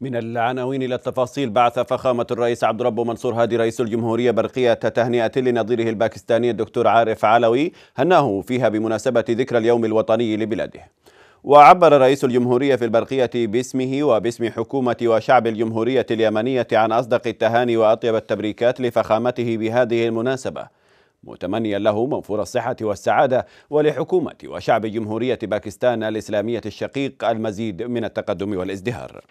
من العناوين إلى التفاصيل بعث فخامة الرئيس عبد ربه منصور هادي رئيس الجمهورية برقية تهنئة لنظيره الباكستاني الدكتور عارف علوي هناه فيها بمناسبة ذكرى اليوم الوطني لبلاده وعبر رئيس الجمهورية في البرقية باسمه وباسم حكومة وشعب الجمهورية اليمنية عن أصدق التهاني وأطيب التبريكات لفخامته بهذه المناسبة متمنيا له موفور الصحة والسعادة ولحكومة وشعب جمهورية باكستان الإسلامية الشقيق المزيد من التقدم والازدهار